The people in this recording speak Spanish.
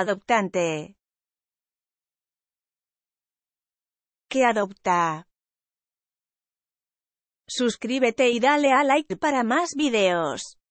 adoptante ¿Qué adopta. Suscríbete y dale a like para más videos.